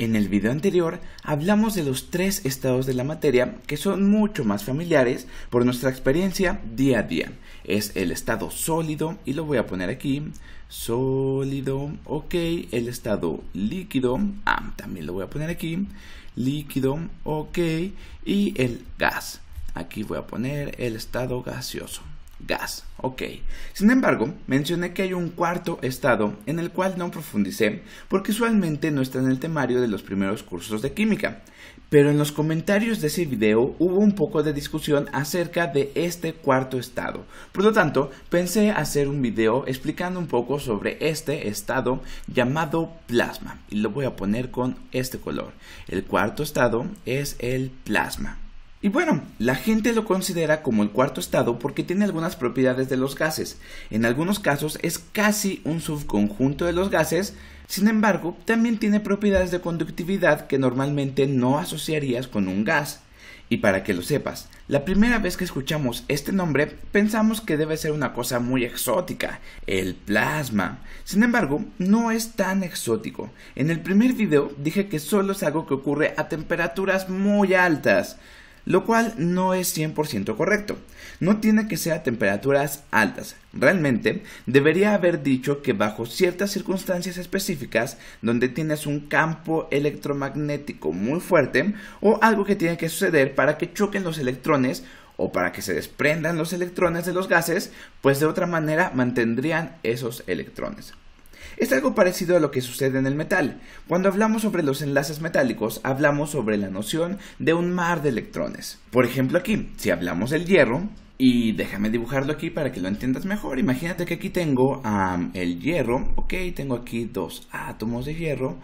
En el video anterior hablamos de los tres estados de la materia que son mucho más familiares por nuestra experiencia día a día. Es el estado sólido y lo voy a poner aquí. Sólido, ok. El estado líquido, ah, también lo voy a poner aquí. Líquido, ok. Y el gas. Aquí voy a poner el estado gaseoso gas. Ok. Sin embargo, mencioné que hay un cuarto estado en el cual no profundicé porque usualmente no está en el temario de los primeros cursos de química. Pero en los comentarios de ese video hubo un poco de discusión acerca de este cuarto estado. Por lo tanto, pensé hacer un video explicando un poco sobre este estado llamado plasma. Y lo voy a poner con este color. El cuarto estado es el plasma. Y bueno, la gente lo considera como el cuarto estado porque tiene algunas propiedades de los gases. En algunos casos es casi un subconjunto de los gases, sin embargo, también tiene propiedades de conductividad que normalmente no asociarías con un gas. Y para que lo sepas, la primera vez que escuchamos este nombre pensamos que debe ser una cosa muy exótica, el plasma. Sin embargo, no es tan exótico. En el primer video dije que solo es algo que ocurre a temperaturas muy altas lo cual no es 100% correcto. No tiene que ser a temperaturas altas. Realmente debería haber dicho que bajo ciertas circunstancias específicas donde tienes un campo electromagnético muy fuerte o algo que tiene que suceder para que choquen los electrones o para que se desprendan los electrones de los gases, pues de otra manera mantendrían esos electrones. Es algo parecido a lo que sucede en el metal. Cuando hablamos sobre los enlaces metálicos, hablamos sobre la noción de un mar de electrones. Por ejemplo aquí, si hablamos del hierro, y déjame dibujarlo aquí para que lo entiendas mejor. Imagínate que aquí tengo el hierro, ok, tengo aquí dos átomos de hierro,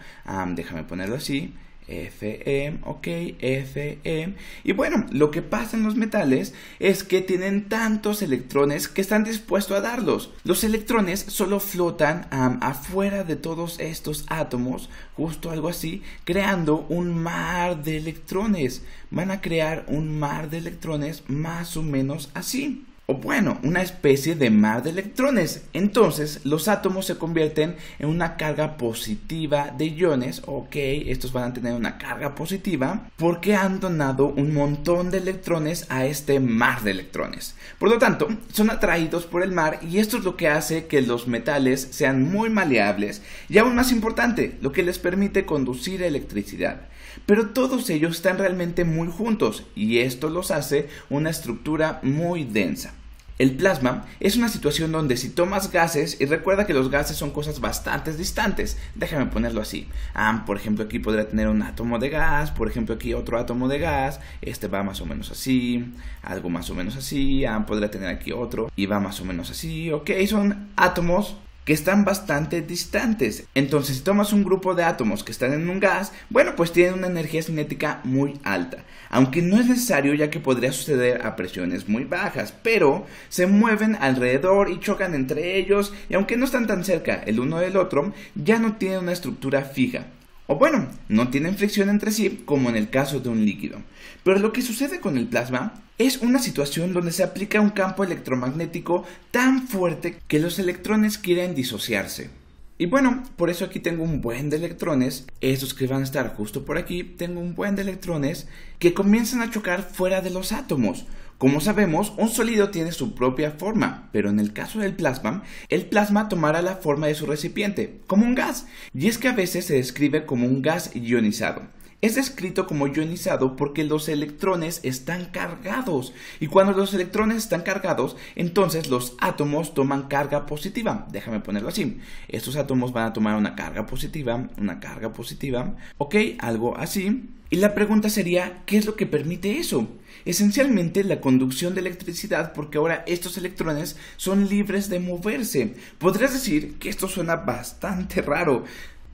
déjame ponerlo así, Fm, ok, Fm, Y bueno, lo que pasa en los metales es que tienen tantos electrones que están dispuestos a darlos. Los electrones solo flotan afuera de todos estos átomos, justo algo así, creando un mar de electrones. Van a crear un mar de electrones más o menos así o bueno, una especie de mar de electrones. Entonces, los átomos se convierten en una carga positiva de iones, ok, estos van a tener una carga positiva, porque han donado un montón de electrones a este mar de electrones. Por lo tanto, son atraídos por el mar y esto es lo que hace que los metales sean muy maleables y aún más importante, lo que les permite conducir electricidad. Pero todos ellos están realmente muy juntos y esto los hace una estructura muy densa. El plasma es una situación donde si tomas gases, y recuerda que los gases son cosas bastante distantes, déjame ponerlo así. Ah, por ejemplo, aquí podría tener un átomo de gas, por ejemplo, aquí otro átomo de gas, este va más o menos así, algo más o menos así, ah, podría tener aquí otro, y va más o menos así, ok, son átomos que están bastante distantes. Entonces, si tomas un grupo de átomos que están en un gas, bueno, pues tienen una energía cinética muy alta, aunque no es necesario ya que podría suceder a presiones muy bajas, pero se mueven alrededor y chocan entre ellos, y aunque no están tan cerca el uno del otro, ya no tienen una estructura fija. O bueno, no tienen fricción entre sí como en el caso de un líquido. Pero lo que sucede con el plasma es una situación donde se aplica un campo electromagnético tan fuerte que los electrones quieren disociarse. Y bueno, por eso aquí tengo un buen de electrones, esos que van a estar justo por aquí, tengo un buen de electrones que comienzan a chocar fuera de los átomos. Como sabemos, un sólido tiene su propia forma, pero en el caso del plasma, el plasma tomará la forma de su recipiente, como un gas, y es que a veces se describe como un gas ionizado. Es descrito como ionizado porque los electrones están cargados y cuando los electrones están cargados, entonces los átomos toman carga positiva. Déjame ponerlo así. Estos átomos van a tomar una carga positiva, una carga positiva, ok, algo así. Y la pregunta sería, ¿qué es lo que permite eso? Esencialmente la conducción de electricidad porque ahora estos electrones son libres de moverse. Podrías decir que esto suena bastante raro,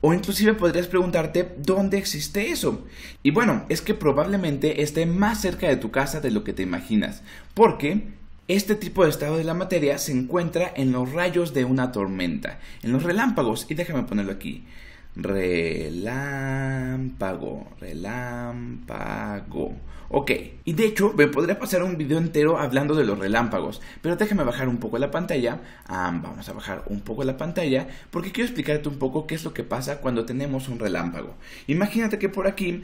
o inclusive podrías preguntarte dónde existe eso. Y bueno, es que probablemente esté más cerca de tu casa de lo que te imaginas, porque este tipo de estado de la materia se encuentra en los rayos de una tormenta, en los relámpagos, y déjame ponerlo aquí. Relámpago, relámpago. Ok, y de hecho me podría pasar un video entero hablando de los relámpagos, pero déjame bajar un poco la pantalla. vamos a bajar un poco la pantalla porque quiero explicarte un poco qué es lo que pasa cuando tenemos un relámpago. Imagínate que por aquí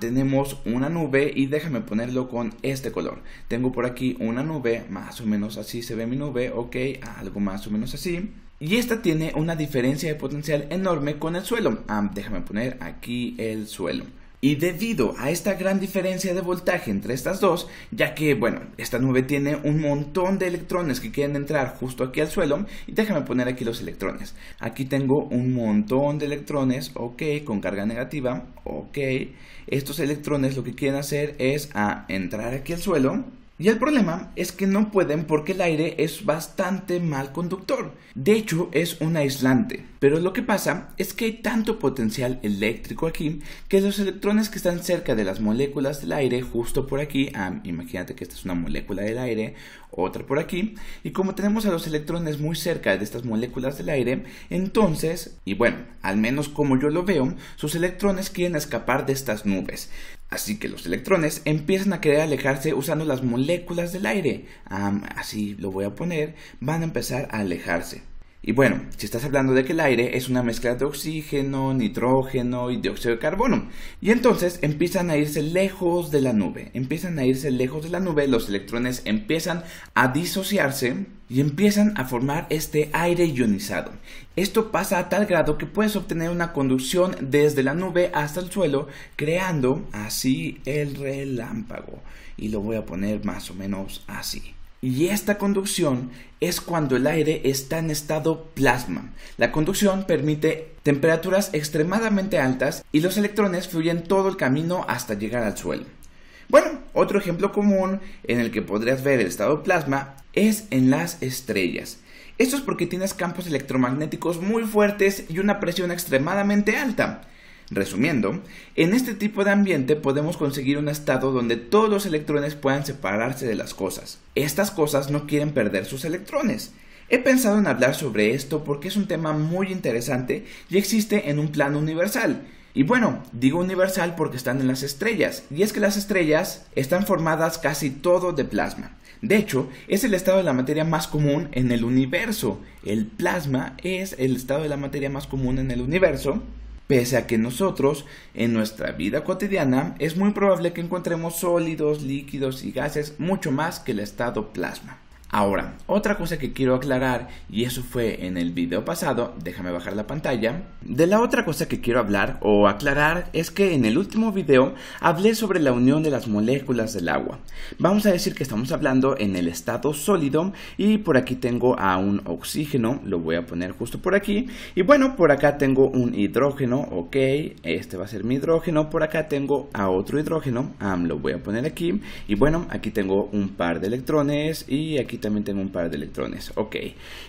tenemos una nube y déjame ponerlo con este color. Tengo por aquí una nube, más o menos así se ve mi nube, ok, algo más o menos así. Y esta tiene una diferencia de potencial enorme con el suelo. Ah, déjame poner aquí el suelo. Y debido a esta gran diferencia de voltaje entre estas dos, ya que, bueno, esta nube tiene un montón de electrones que quieren entrar justo aquí al suelo, y déjame poner aquí los electrones. Aquí tengo un montón de electrones, ok, con carga negativa, ok. Estos electrones lo que quieren hacer es a ah, entrar aquí al suelo, y el problema es que no pueden porque el aire es bastante mal conductor. De hecho, es un aislante. Pero lo que pasa es que hay tanto potencial eléctrico aquí que los electrones que están cerca de las moléculas del aire, justo por aquí, imagínate que esta es una molécula del aire, otra por aquí, y como tenemos a los electrones muy cerca de estas moléculas del aire, entonces, y bueno, al menos como yo lo veo, sus electrones quieren escapar de estas nubes. Así que los electrones empiezan a querer alejarse usando las moléculas del aire. Ah, así lo voy a poner. Van a empezar a alejarse. Y bueno, si estás hablando de que el aire es una mezcla de oxígeno, nitrógeno y dióxido de carbono. Y entonces empiezan a irse lejos de la nube, empiezan a irse lejos de la nube, los electrones empiezan a disociarse y empiezan a formar este aire ionizado. Esto pasa a tal grado que puedes obtener una conducción desde la nube hasta el suelo, creando así el relámpago. Y lo voy a poner más o menos así. Y esta conducción es cuando el aire está en estado plasma. La conducción permite temperaturas extremadamente altas y los electrones fluyen todo el camino hasta llegar al suelo. Bueno, otro ejemplo común en el que podrías ver el estado plasma es en las estrellas. Esto es porque tienes campos electromagnéticos muy fuertes y una presión extremadamente alta. Resumiendo, en este tipo de ambiente podemos conseguir un estado donde todos los electrones puedan separarse de las cosas. Estas cosas no quieren perder sus electrones. He pensado en hablar sobre esto porque es un tema muy interesante y existe en un plano universal. Y bueno, digo universal porque están en las estrellas, y es que las estrellas están formadas casi todo de plasma. De hecho, es el estado de la materia más común en el universo. El plasma es el estado de la materia más común en el universo, Pese a que nosotros, en nuestra vida cotidiana, es muy probable que encontremos sólidos, líquidos y gases mucho más que el estado plasma. Ahora, otra cosa que quiero aclarar, y eso fue en el video pasado, déjame bajar la pantalla, de la otra cosa que quiero hablar o aclarar es que en el último video hablé sobre la unión de las moléculas del agua. Vamos a decir que estamos hablando en el estado sólido y por aquí tengo a un oxígeno, lo voy a poner justo por aquí, y bueno, por acá tengo un hidrógeno, ok, este va a ser mi hidrógeno, por acá tengo a otro hidrógeno, lo voy a poner aquí, y bueno, aquí tengo un par de electrones y aquí también tengo un par de electrones, ok.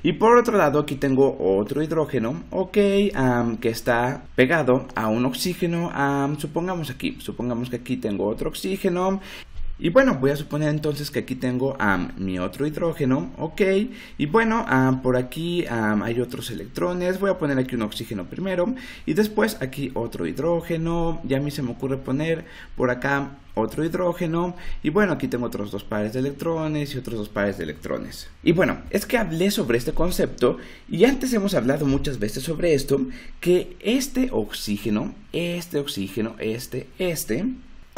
Y por otro lado, aquí tengo otro hidrógeno, ok, que está pegado a un oxígeno, supongamos aquí, supongamos que aquí tengo otro oxígeno y bueno, voy a suponer entonces que aquí tengo a mi otro hidrógeno, ok. Y bueno, por aquí hay otros electrones, voy a poner aquí un oxígeno primero y después aquí otro hidrógeno. Ya a mí se me ocurre poner por acá otro hidrógeno y bueno aquí tengo otros dos pares de electrones y otros dos pares de electrones y bueno es que hablé sobre este concepto y antes hemos hablado muchas veces sobre esto que este oxígeno este oxígeno este este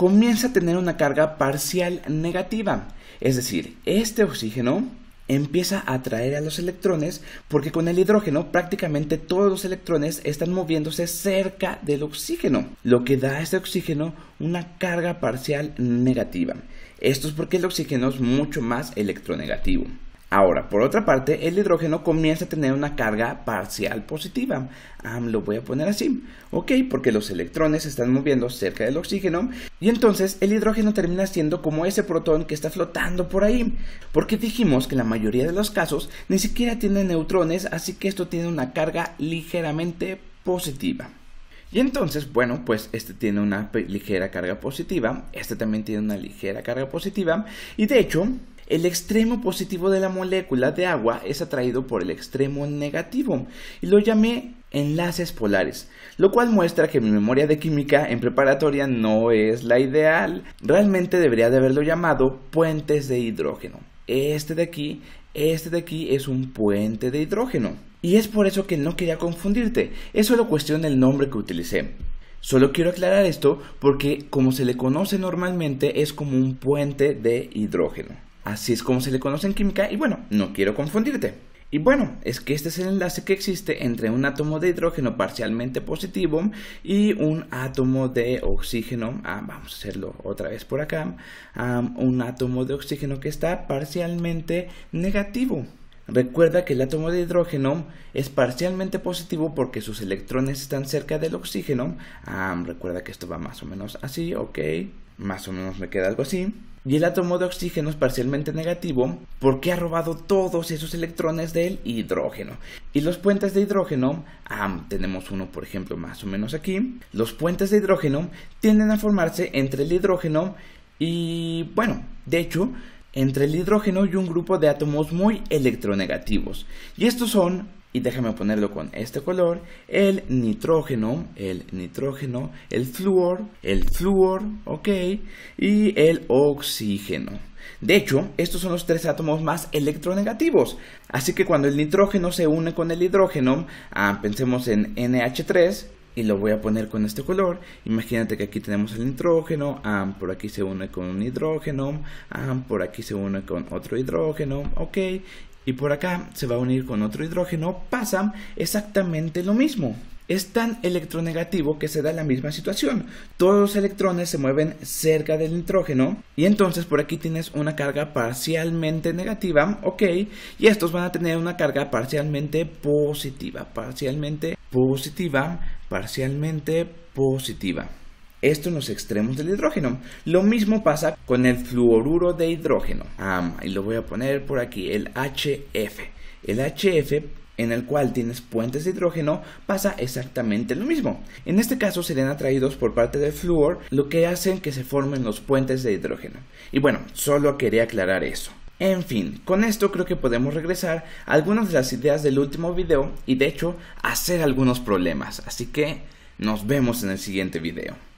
comienza a tener una carga parcial negativa. Es decir, este oxígeno empieza a atraer a los electrones porque con el hidrógeno prácticamente todos los electrones están moviéndose cerca del oxígeno, lo que da a este oxígeno una carga parcial negativa. Esto es porque el oxígeno es mucho más electronegativo. Ahora, por otra parte, el hidrógeno comienza a tener una carga parcial positiva. lo voy a poner así. Ok, porque los electrones se están moviendo cerca del oxígeno y entonces el hidrógeno termina siendo como ese protón que está flotando por ahí. Porque dijimos que la mayoría de los casos ni siquiera tiene neutrones, así que esto tiene una carga ligeramente positiva. Y entonces, bueno, pues este tiene una ligera carga positiva, este también tiene una ligera carga positiva, y de hecho, el extremo positivo de la molécula de agua es atraído por el extremo negativo y lo llamé enlaces polares, lo cual muestra que mi memoria de química en preparatoria no es la ideal, realmente debería de haberlo llamado puentes de hidrógeno. Este de aquí, este de aquí es un puente de hidrógeno. Y es por eso que no quería confundirte, es solo cuestión del nombre que utilicé. Solo quiero aclarar esto porque como se le conoce normalmente es como un puente de hidrógeno. Así es como se le conoce en química y bueno, no quiero confundirte. Y bueno, es que este es el enlace que existe entre un átomo de hidrógeno parcialmente positivo y un átomo de oxígeno, ah, vamos a hacerlo otra vez por acá, un átomo de oxígeno que está parcialmente negativo. Recuerda que el átomo de hidrógeno es parcialmente positivo porque sus electrones están cerca del oxígeno. recuerda que esto va más o menos así, ok más o menos me queda algo así. Y el átomo de oxígeno es parcialmente negativo porque ha robado todos esos electrones del hidrógeno. Y los puentes de hidrógeno, ah, tenemos uno por ejemplo más o menos aquí, los puentes de hidrógeno tienden a formarse entre el hidrógeno y bueno, de hecho, entre el hidrógeno y un grupo de átomos muy electronegativos. Y estos son y déjame ponerlo con este color, el nitrógeno, el nitrógeno, el flúor, el flúor, ok, y el oxígeno. De hecho, estos son los tres átomos más electronegativos. Así que cuando el nitrógeno se une con el hidrógeno, ah, pensemos en NH3, y lo voy a poner con este color. Imagínate que aquí tenemos el nitrógeno, ah, por aquí se une con un hidrógeno, ah, por aquí se une con otro hidrógeno, ok, y por acá se va a unir con otro hidrógeno, pasa exactamente lo mismo. Es tan electronegativo que se da la misma situación. Todos los electrones se mueven cerca del nitrógeno y entonces por aquí tienes una carga parcialmente negativa, ok, y estos van a tener una carga parcialmente positiva, parcialmente positiva, parcialmente positiva esto en los extremos del hidrógeno. Lo mismo pasa con el fluoruro de hidrógeno. ah, y lo voy a poner por aquí, el HF. El HF en el cual tienes puentes de hidrógeno pasa exactamente lo mismo. En este caso serían atraídos por parte del flúor lo que hacen que se formen los puentes de hidrógeno. Y bueno, solo quería aclarar eso. En fin, con esto creo que podemos regresar a algunas de las ideas del último video y de hecho hacer algunos problemas. Así que nos vemos en el siguiente video.